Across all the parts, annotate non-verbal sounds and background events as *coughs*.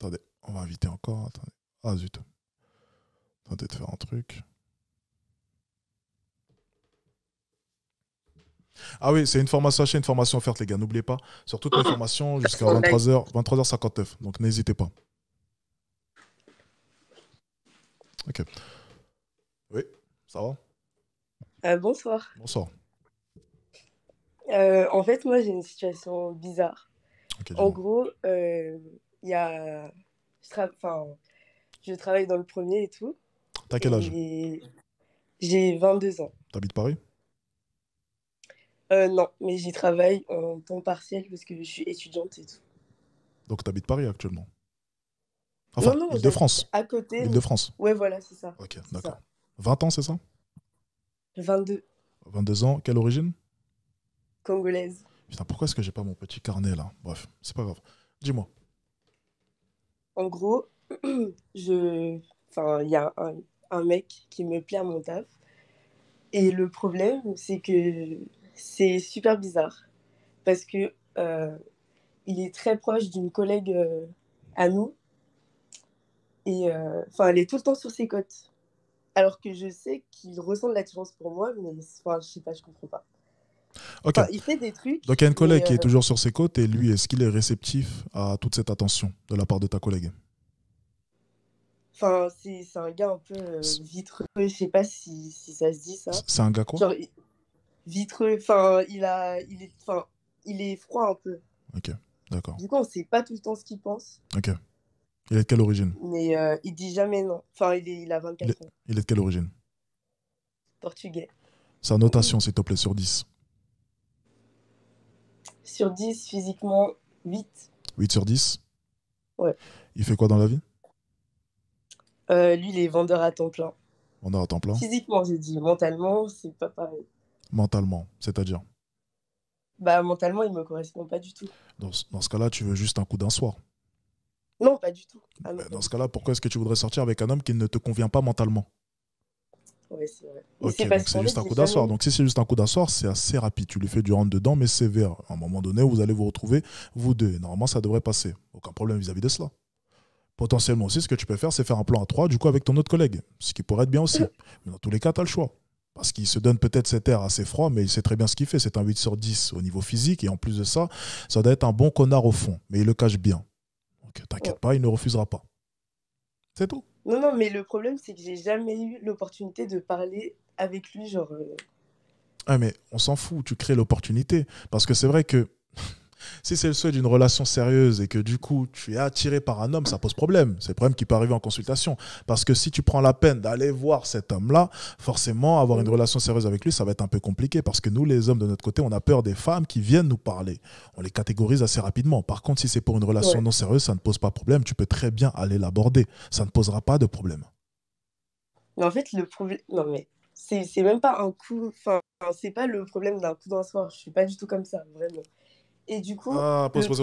Attendez, on va inviter encore. Ah zut. Attendez de faire un truc. Ah oui, c'est une formation achetée, une formation offerte, les gars. N'oubliez pas, sur toute l'information, *coughs* jusqu'à 23h, 23h59. Donc n'hésitez pas. Ok. Oui, ça va euh, Bonsoir. Bonsoir. Euh, en fait, moi, j'ai une situation bizarre. en gros, euh, il y a. Je, enfin, je travaille dans le premier et tout. T'as quel âge J'ai 22 ans. T'habites Paris euh, Non, mais j'y travaille en temps partiel parce que je suis étudiante et tout. Donc t'habites Paris actuellement Enfin, non, de france À côté. de france Ouais, voilà, c'est ça. Ok, d'accord. 20 ans, c'est ça 22. 22 ans, quelle origine Congolaise. Putain, pourquoi est-ce que j'ai pas mon petit carnet là Bref, c'est pas grave. Dis-moi en gros, *clears throat* je, enfin, il y a un, mec qui me plaît à mon taf. Et le problème, c'est que c'est super bizarre parce que euh, il est très proche d'une collègue euh, à nous. Et euh, enfin, elle est tout le temps sur ses côtes. Alors que je sais qu'il ressent de l'attirance pour moi, mais je sais pas, je comprends pas il fait des trucs. Donc il y a une collègue qui est euh, toujours sur ses côtes et lui, est-ce qu'il est réceptif à toute cette attention de la part de ta collègue Enfin, c'est un gars un peu euh, vitreux, je sais pas si, si ça se dit ça. C'est un gars quoi Vitreux, enfin, il, il, est, il est froid un peu. Ok, d'accord. Du coup, on sait pas tout le temps ce qu'il pense. Ok. Il est de quelle origine Mais euh, il dit jamais non. Enfin, il, il a 24 ans. Il est de quelle origine Portugais. Sa notation, s'il te plaît, sur 10 sur 10, physiquement 8. 8 sur 10 Ouais. Il fait quoi dans la vie euh, Lui, il est vendeur à temps plein. Vendeur à temps plein Physiquement, j'ai dit. Mentalement, c'est pas pareil. Mentalement, c'est-à-dire Bah, mentalement, il me correspond pas du tout. Dans, ce cas-là, tu veux juste un coup d'un soir Non, pas du tout. Ah, bah, dans ce cas-là, pourquoi est-ce que tu voudrais sortir avec un homme qui ne te convient pas mentalement oui, c'est vrai. c'est juste un coup d'asseoir. Donc si c'est juste un coup d'asseoir, c'est assez rapide. Tu lui fais du rentre dedans, mais sévère. À un moment donné, vous allez vous retrouver, vous deux. Normalement, ça devrait passer. Aucun problème vis-à-vis de cela. Potentiellement aussi, ce que tu peux faire, c'est faire un plan à trois, du coup, avec ton autre collègue. Ce qui pourrait être bien aussi. *laughs* Mais dans tous les cas, tu as le choix. Parce qu'il se donne peut-être cet air assez froid, mais il sait très bien ce qu'il fait. C'est un 8 sur 10 au niveau physique. Et en plus de ça, ça doit être un bon connard au fond. Mais il le cache bien. Donc t'inquiète pas, il ne refusera pas. C'est tout. Non, non, mais le problème, c'est que j'ai jamais eu l'opportunité de parler avec lui, genre. Euh. Ah, mais on s'en fout, tu crées l'opportunité. Parce que c'est vrai que si c'est le souhait d'une relation sérieuse et que du coup tu es attiré par un homme, ça pose problème. C'est le problème qui peut arriver en consultation. Parce que si tu prends la peine d'aller voir cet homme-là, forcément avoir une relation sérieuse avec lui, ça va être un peu compliqué. Parce que nous, les hommes de notre côté, on a peur des femmes qui viennent nous parler. On les catégorise assez rapidement. Par contre, si c'est pour une relation non sérieuse, ça ne pose pas problème. Tu peux très bien aller l'aborder. Ça ne posera pas de problème. Mais en fait, le problème. Non, mais c'est même pas un coup. Enfin, c'est pas le problème d'un coup d'un soir. Je suis pas du tout comme ça, vraiment. Et du coup. Ah, pause, pause,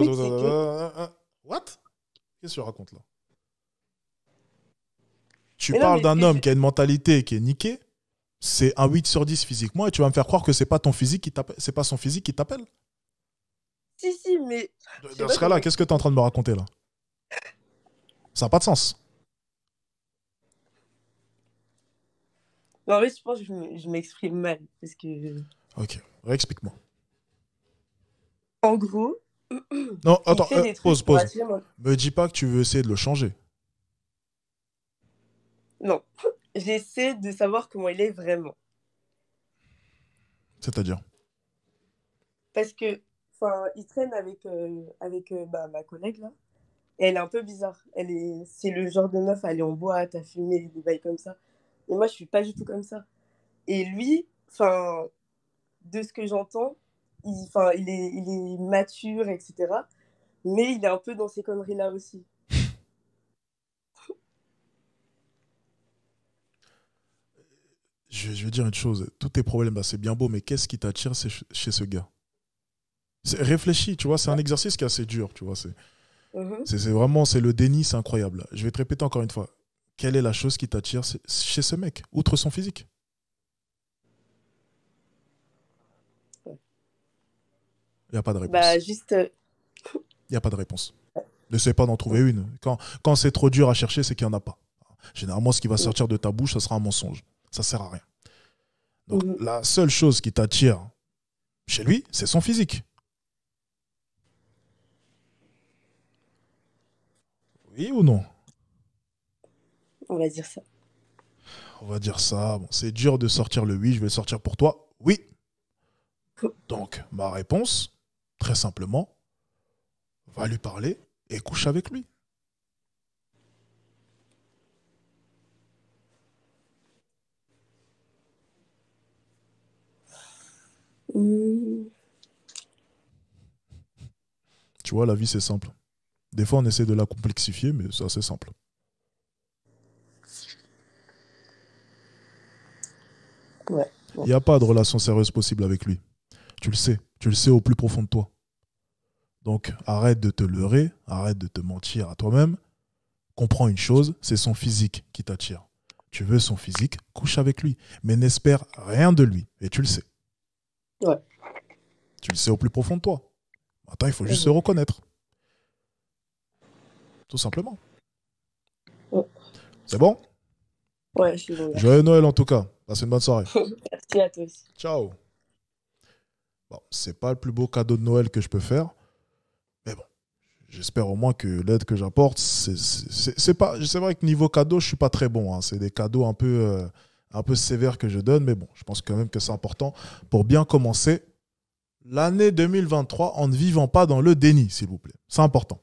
What Qu'est-ce que tu racontes là Tu parles d'un homme qui a une mentalité qui est niquée. C'est un 8 sur 10 physiquement et tu vas me faire croire que c'est pas ton physique qui t'appelle, c'est pas son physique qui t'appelle. Si si, mais dans ce cas-là, qu'est-ce que tu es en train de me raconter là Ça n'a pas de sens. Non, mais je pense que je m'exprime mal parce que. Ok, réexplique-moi. En gros, *clears throat* non, attends, euh, pause, pause. Me dis pas que tu veux essayer de le changer. Non, *laughs* j'essaie de savoir comment il est vraiment. C'est-à-dire Parce que, enfin, il traîne avec, euh, avec euh, bah, ma collègue là. Et elle est un peu bizarre. Elle est, c'est le genre de meuf, elle est en boîte, à fumer, des bails comme ça. Et moi, je suis pas du tout comme ça. Et lui, enfin, de ce que j'entends, il, il, est, il est mature, etc. Mais il est un peu dans ces conneries-là aussi. Je, vais veux dire une chose, tous tes problèmes, bah, c'est bien beau, mais qu'est-ce qui t'attire chez, ce gars Réfléchis, tu vois, c'est un exercice qui est assez dur, tu vois. Mm-hmm. C'est vraiment, c'est le déni, c'est incroyable. Je vais te répéter encore une fois, quelle est la chose qui t'attire chez ce mec, outre son physique Il n'y a pas de réponse. Bah, euh, Il n'y a pas de réponse. N'essaie pas d'en trouver une. Quand, c'est trop dur à chercher, c'est qu'il n'y en a pas. Généralement, ce qui va mm. sortir de ta bouche, ça sera un mensonge. Ça ne sert à rien. Donc, mm. la seule chose qui t'attire chez lui, c'est son physique. Oui ou non On va dire ça. On va dire ça. c'est dur de sortir le oui, je vais le sortir pour toi. Oui. Mm. Donc, ma réponse, Très simplement, va lui parler et couche avec lui. Hmm. Tu vois, la vie, c'est simple. Des fois, on essaie de la complexifier, mais ça, c'est simple. Il n'y a pas de relation sérieuse possible avec lui. Tu le sais. Tu le sais au plus profond de toi. Donc arrête de te leurrer, arrête de te mentir à toi-même. Comprends une chose, c'est son physique qui t'attire. Tu veux son physique, couche avec lui, mais n'espère rien de lui, et tu le sais. Ouais. Tu le sais au plus profond de toi. Attends, il faut juste se reconnaître. Tout simplement. C'est bon Ouais, je suis bon. Joyeux Noël en tout cas. Passe une bonne soirée. *laughs* Merci à tous. Ciao. Bon, c'est pas le plus beau cadeau de Noël que je peux faire, mais bon, j'espère au moins que l'aide que j'apporte, c'est pas, vrai que niveau cadeau, je suis pas très bon. Hein. C'est des cadeaux un peu, euh, un peu sévères que je donne, mais bon, je pense quand même que c'est important pour bien commencer l'année 2023 en ne vivant pas dans le déni, s'il vous plaît. C'est important.